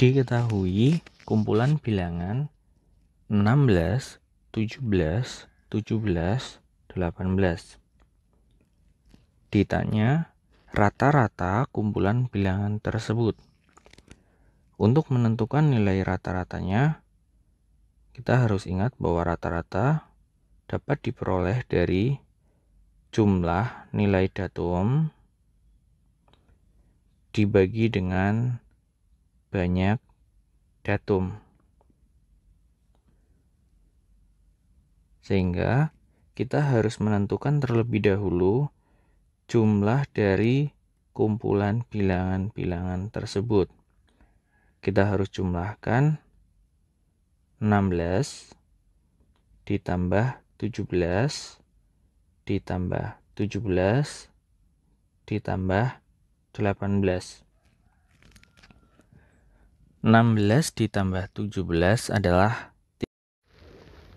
diketahui kumpulan bilangan 16, 17, 17, 18. Ditanya rata-rata kumpulan bilangan tersebut. Untuk menentukan nilai rata-ratanya, kita harus ingat bahwa rata-rata dapat diperoleh dari jumlah nilai datum dibagi dengan banyak datum. Sehingga kita harus menentukan terlebih dahulu jumlah dari kumpulan bilangan-bilangan tersebut. Kita harus jumlahkan 16 ditambah 17 ditambah 17 ditambah 18. 16 ditambah 17 adalah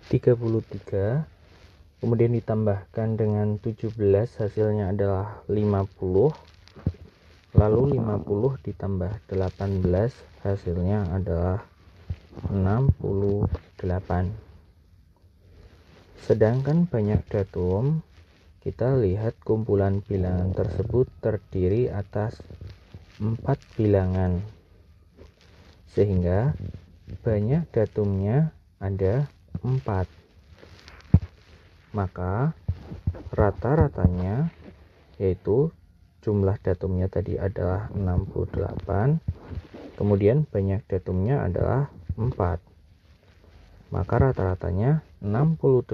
33 kemudian ditambahkan dengan 17 hasilnya adalah 50 lalu 50 ditambah 18 hasilnya adalah 68 sedangkan banyak datum kita lihat kumpulan bilangan tersebut terdiri atas 4 bilangan sehingga banyak datumnya ada 4 maka rata-ratanya yaitu jumlah datumnya tadi adalah 68 kemudian banyak datumnya adalah 4 maka rata-ratanya 68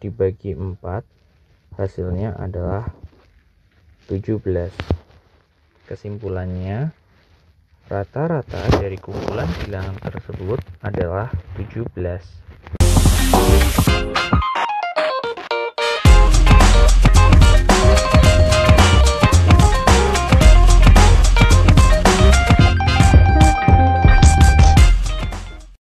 dibagi 4 hasilnya adalah 17 kesimpulannya Rata-rata dari kumpulan bilangan tersebut adalah 17.